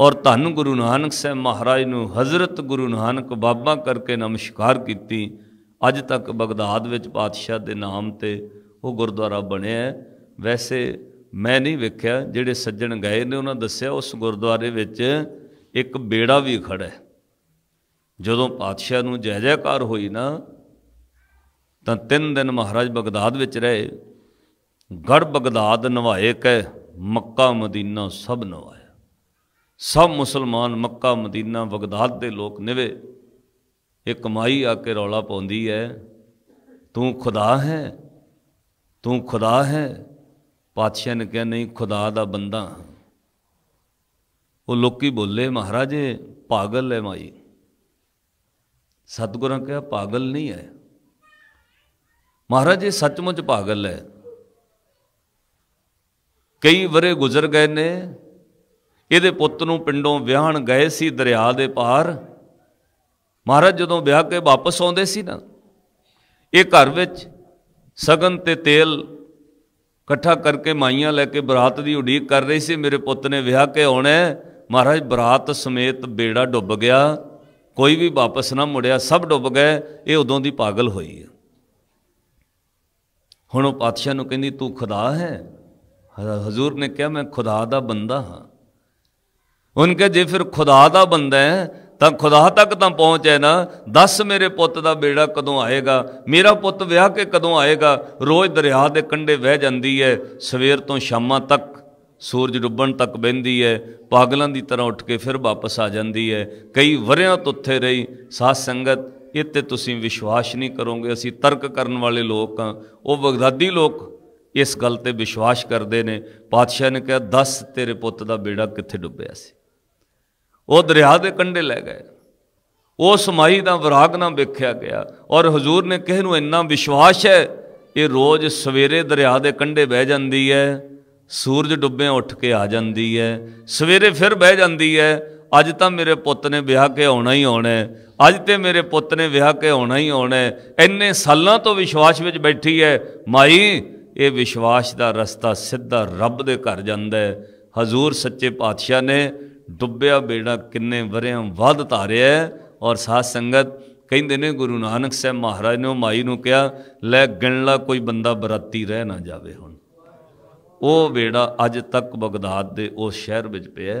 ਔਰ ਧੰਨ ਗੁਰੂ ਨਾਨਕ ਸਾਹਿਬ ਮਹਾਰਾਜ ਨੂੰ ਹਜ਼ਰਤ ਗੁਰੂ ਨਾਨਕ ਬਾਬਾ ਕਰਕੇ ਨਮਸਕਾਰ ਕੀਤੀ ਅੱਜ ਤੱਕ ਬਗਦਾਦ ਵਿੱਚ ਪਾਤਸ਼ਾਹ ਦੇ ਨਾਮ ਤੇ ਉਹ ਗੁਰਦੁਆਰਾ ਬਣਿਆ ਵੈਸੇ ਮੈਂ ਨਹੀਂ ਵੇਖਿਆ ਜਿਹੜੇ ਸੱਜਣ ਗਏ ਨੇ ਉਹਨਾਂ ਦੱਸਿਆ ਉਸ ਗੁਰਦੁਆਰੇ ਵਿੱਚ ਇੱਕ ਬੇੜਾ ਵੀ ਖੜਾ ਹੈ ਜਦੋਂ ਪਾਤਸ਼ਾਹ ਨੂੰ ਜੈ ਜੈਕਾਰ ਹੋਈ ਨਾ ਤਾਂ ਤਿੰਨ ਦਿਨ ਮਹਾਰਾਜ ਬਗਦਾਦ ਵਿੱਚ ਰਹੇ ਗੜ ਬਗਦਾਦ ਨਵਾਏ ਕੈ ਮੱਕਾ ਮਦੀਨਾ ਸਭ ਨਵਾਏ ਸਭ ਮੁਸਲਮਾਨ ਮੱਕਾ ਮਦੀਨਾ ਬਗਦਾਦ ਦੇ ਲੋਕ ਨਿਵੇ ਇਹ ਕਮਾਈ ਆ ਕੇ ਰੌਲਾ ਪਾਉਂਦੀ ਹੈ ਤੂੰ ਖੁਦਾ ਹੈ ਤੂੰ ਖੁਦਾ ਹੈ ਪਾਤਸ਼ਾਹ ਨੇ ਕਿਹਾ ਨਹੀਂ ਖੁਦਾ ਦਾ ਬੰਦਾ ਉਹ ਲੋਕੀ ਬੋਲੇ ਮਹਾਰਾਜੇ ਪਾਗਲ ਹੈ ਮਾਈ ਸਤਗੁਰਾਂ ਕਿਹਾ ਪਾਗਲ ਨਹੀਂ ਹੈ ਮਹਾਰਾਜੇ ਸੱਚਮੁੱਚ ਪਾਗਲ ਹੈ ਕਈ ਵਰੇ ਗੁਜ਼ਰ ਗਏ ਨੇ ਇਹਦੇ ਪੁੱਤ ਨੂੰ ਪਿੰਡੋਂ ਵਿਆਹਣ ਗਏ ਸੀ ਦਰਿਆ ਦੇ ਪਾਰ ਮਹਾਰਾਜ ਜਦੋਂ ਵਿਆਹ ਕੇ ਵਾਪਸ ਆਉਂਦੇ ਸੀ ਨਾ ਇਹ ਘਰ ਵਿੱਚ ਸਗਨ ਤੇ ਤੇਲ ਇਕੱਠਾ ਕਰਕੇ ਮਾਈਆਂ ਲੈ ਕੇ ਬਰਾਤ ਦੀ ਉਡੀਕ ਕਰ ਰਹੀ ਸੀ ਮੇਰੇ ਪੁੱਤ ਨੇ ਵਿਆਹ ਕੇ ਆਉਣਾ ਮਹਾਰਾਜ ਬਰਾਤ ਸਮੇਤ ਬੇੜਾ ਡੁੱਬ ਗਿਆ ਕੋਈ ਵੀ ਵਾਪਸ ਨਾ ਮੁੜਿਆ ਸਭ ਡੁੱਬ ਗਏ ਇਹ ਉਦੋਂ ਦੀ ਪਾਗਲ ਹੋਈ ਹੈ ਹੁਣ ਉਹ ਪਾਤਸ਼ਾਹ ਨੂੰ ਕਹਿੰਦੀ ਤੂੰ ਖੁਦਾ ਹੈ ਹਜ਼ੂਰ ਨੇ ਕਿਹਾ ਮੈਂ ਖੁਦਾ ਦਾ ਬੰਦਾ ਹਾਂ ਉਹਨਾਂ ਜੇ ਫਿਰ ਖੁਦਾ ਦਾ ਬੰਦਾ ਹੈ ਤਾਂ ਖੁਦਾ ਤੱਕ ਤਾਂ ਪਹੁੰਚ ਹੈ ਨਾ ਦੱਸ ਮੇਰੇ ਪੁੱਤ ਦਾ ਬੇੜਾ ਕਦੋਂ ਆਏਗਾ ਮੇਰਾ ਪੁੱਤ ਵਿਆਹ ਕੇ ਕਦੋਂ ਆਏਗਾ ਰੋਜ਼ ਦਰਿਆ ਦੇ ਕੰਢੇ ਵਹਿ ਜਾਂਦੀ ਹੈ ਸਵੇਰ ਤੋਂ ਸ਼ਾਮਾਂ ਤੱਕ ਸੂਰਜ ਡੁੱਬਣ ਤੱਕ ਬੈੰਦੀ ਹੈ ਪਾਗਲਾਂ ਦੀ ਤਰ੍ਹਾਂ ਉੱਠ ਕੇ ਫਿਰ ਵਾਪਸ ਆ ਜਾਂਦੀ ਹੈ ਕਈ ਵਰਿਆਂ ਤੋਂ ਉੱਥੇ ਰਹੀ ਸਾਧ ਸੰਗਤ ਇੱਥੇ ਤੁਸੀਂ ਵਿਸ਼ਵਾਸ ਨਹੀਂ ਕਰੋਗੇ ਅਸੀਂ ਤਰਕ ਕਰਨ ਵਾਲੇ ਲੋਕ ਹਾਂ ਉਹ ਬਗਦਾਦੀ ਲੋਕ ਇਸ ਗੱਲ ਤੇ ਵਿਸ਼ਵਾਸ ਕਰਦੇ ਨੇ ਪਾਤਸ਼ਾਹ ਨੇ ਕਿਹਾ ਦੱਸ ਤੇਰੇ ਪੁੱਤ ਦਾ ਬੇੜਾ ਕਿੱਥੇ ਡੁੱਬਿਆ ਸੀ ਉਹ ਦਰਿਆ ਦੇ ਕੰਢੇ ਲੈ ਗਏ ਉਹ ਸਮਾਈ ਦਾ ਵਿਰਾਗ ਨਾ ਵੇਖਿਆ ਗਿਆ ਔਰ ਹਜ਼ੂਰ ਨੇ ਕਿਸੇ ਨੂੰ ਇੰਨਾ ਵਿਸ਼ਵਾਸ ਹੈ ਇਹ ਰੋਜ਼ ਸਵੇਰੇ ਦਰਿਆ ਦੇ ਕੰਢੇ ਬਹਿ ਜਾਂਦੀ ਹੈ ਸੂਰਜ ਡੁੱਬੇ ਉੱਠ ਕੇ ਆ ਜਾਂਦੀ ਹੈ ਸਵੇਰੇ ਫਿਰ ਬਹਿ ਜਾਂਦੀ ਹੈ ਅੱਜ ਤਾਂ ਮੇਰੇ ਪੁੱਤ ਨੇ ਵਿਆਹ ਕੇ ਆਉਣਾ ਹੀ ਆਉਣਾ ਅੱਜ ਤੇ ਮੇਰੇ ਪੁੱਤ ਨੇ ਵਿਆਹ ਕੇ ਆਉਣਾ ਹੀ ਆਉਣਾ ਇੰਨੇ ਸਾਲਾਂ ਤੋਂ ਵਿਸ਼ਵਾਸ ਵਿੱਚ ਬੈਠੀ ਹੈ ਮਾਈ ਇਹ ਵਿਸ਼ਵਾਸ ਦਾ ਰਸਤਾ ਸਿੱਧਾ ਰੱਬ ਦੇ ਘਰ ਜਾਂਦਾ ਹੈ ਹਜ਼ੂਰ ਸੱਚੇ ਪਾਤਸ਼ਾਹ ਨੇ ਡੁੱਬਿਆ ਬੇੜਾ ਕਿੰਨੇ ਵਰਿਆਂ ਵੱਧ ਧਾਰਿਆ ਔਰ ਸਾਧ ਸੰਗਤ ਕਹਿੰਦੇ ਨੇ ਗੁਰੂ ਨਾਨਕ ਸਾਹਿਬ ਮਹਾਰਾਜ ਨੇ ਮਾਈ ਨੂੰ ਕਿਹਾ ਲੈ ਗਿਣ ਲਾ ਕੋਈ ਬੰਦਾ ਬਰਾਤੀ ਰਹਿ ਨਾ ਜਾਵੇ ਹੁਣ ਉਹ ਬੇੜਾ ਅੱਜ ਤੱਕ ਬਗਦਾਦ ਦੇ ਉਸ ਸ਼ਹਿਰ ਵਿੱਚ ਪਿਆ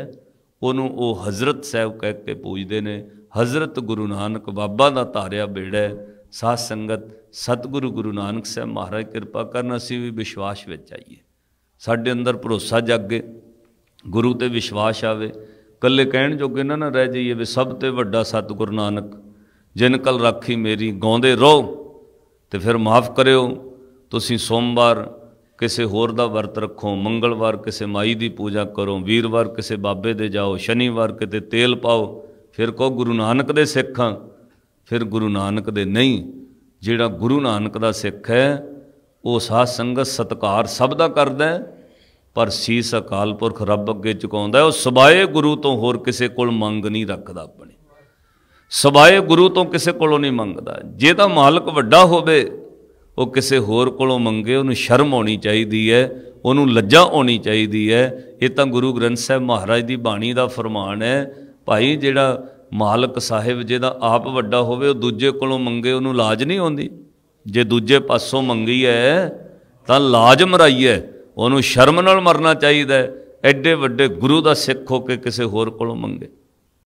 ਉਹਨੂੰ ਉਹ ਹਜ਼ਰਤ ਸਾਹਿਬ ਕਹਿ ਕੇ ਪੂਜਦੇ ਨੇ ਹਜ਼ਰਤ ਗੁਰੂ ਨਾਨਕ ਬਾਬਾ ਦਾ ਧਾਰਿਆ ਬੇੜਾ ਸਾਧ ਸੰਗਤ ਸਤਿਗੁਰੂ ਗੁਰੂ ਨਾਨਕ ਸਾਹਿਬ ਮਹਾਰਾਜ ਕਿਰਪਾ ਕਰਨ ਅਸੀਂ ਵੀ ਵਿਸ਼ਵਾਸ ਵਿੱਚ ਆਈਏ ਸਾਡੇ ਅੰਦਰ ਭਰੋਸਾ ਜਾਗੇ ਗੁਰੂ ਤੇ ਵਿਸ਼ਵਾਸ ਆਵੇ ਕੱਲੇ ਕਹਿਣ ਜੋਗੇ ਨਾ ਨਾ ਰਹਿ ਜਾਈਏ ਵੀ ਸਭ ਤੇ ਵੱਡਾ ਸਤਿਗੁਰ ਨਾਨਕ ਜਿਨ ਕਲ ਰਾਖੀ ਮੇਰੀ ਗਾਉਂਦੇ ਰਹੋ ਤੇ ਫਿਰ ਮਾਫ ਕਰਿਓ ਤੁਸੀਂ ਸੋਮਵਾਰ ਕਿਸੇ ਹੋਰ ਦਾ ਵਰਤ ਰੱਖੋ ਮੰਗਲਵਾਰ ਕਿਸੇ ਮਾਈ ਦੀ ਪੂਜਾ ਕਰੋ ਵੀਰਵਾਰ ਕਿਸੇ ਬਾਬੇ ਦੇ ਜਾਓ ਸ਼ਨੀਵਾਰ ਕਿਤੇ ਤੇਲ ਪਾਓ ਫਿਰ ਕੋ ਗੁਰੂ ਨਾਨਕ ਦੇ ਸਿੱਖ ਫਿਰ ਗੁਰੂ ਨਾਨਕ ਦੇ ਨਹੀਂ ਜਿਹੜਾ ਗੁਰੂ ਨਾਨਕ ਦਾ ਸਿੱਖ ਹੈ ਉਹ ਸਾਧ ਸੰਗਤ ਸਤਕਾਰ ਸਭ ਦਾ ਕਰਦਾ ਹੈ ਪਰ ਸੀਸ ਅਕਾਲ ਪੁਰਖ ਰੱਬ ਅੱਗੇ ਝੁਕਾਉਂਦਾ ਉਹ ਸਬਾਏ ਗੁਰੂ ਤੋਂ ਹੋਰ ਕਿਸੇ ਕੋਲ ਮੰਗ ਨਹੀਂ ਰੱਖਦਾ ਆਪਣੇ ਸਬਾਏ ਗੁਰੂ ਤੋਂ ਕਿਸੇ ਕੋਲੋਂ ਨਹੀਂ ਮੰਗਦਾ ਜੇ ਤਾਂ ਮਾਲਕ ਵੱਡਾ ਹੋਵੇ ਉਹ ਕਿਸੇ ਹੋਰ ਕੋਲੋਂ ਮੰਗੇ ਉਹਨੂੰ ਸ਼ਰਮ ਆਉਣੀ ਚਾਹੀਦੀ ਹੈ ਉਹਨੂੰ ਲੱਜਾ ਆਉਣੀ ਚਾਹੀਦੀ ਹੈ ਇਹ ਤਾਂ ਗੁਰੂ ਗ੍ਰੰਥ ਸਾਹਿਬ ਮਹਾਰਾਜ ਦੀ ਬਾਣੀ ਦਾ ਫਰਮਾਨ ਹੈ ਭਾਈ ਜਿਹੜਾ ਮਾਲਕ ਸਾਹਿਬ ਜਿਹਦਾ ਆਪ ਵੱਡਾ ਹੋਵੇ ਉਹ ਦੂਜੇ ਕੋਲੋਂ ਮੰਗੇ ਉਹਨੂੰ ਲਾਜ ਨਹੀਂ ਆਉਂਦੀ ਜੇ ਦੂਜੇ ਪਾਸੋਂ ਮੰਗੀ ਹੈ ਤਾਂ ਲਾਜ ਮਰਾਈ ਹੈ ਉਹਨੂੰ ਸ਼ਰਮ ਨਾਲ ਮਰਨਾ ਚਾਹੀਦਾ ਐਡੇ ਵੱਡੇ ਗੁਰੂ ਦਾ ਸਿੱਖ ਹੋ ਕੇ ਕਿਸੇ ਹੋਰ ਕੋਲੋਂ ਮੰਗੇ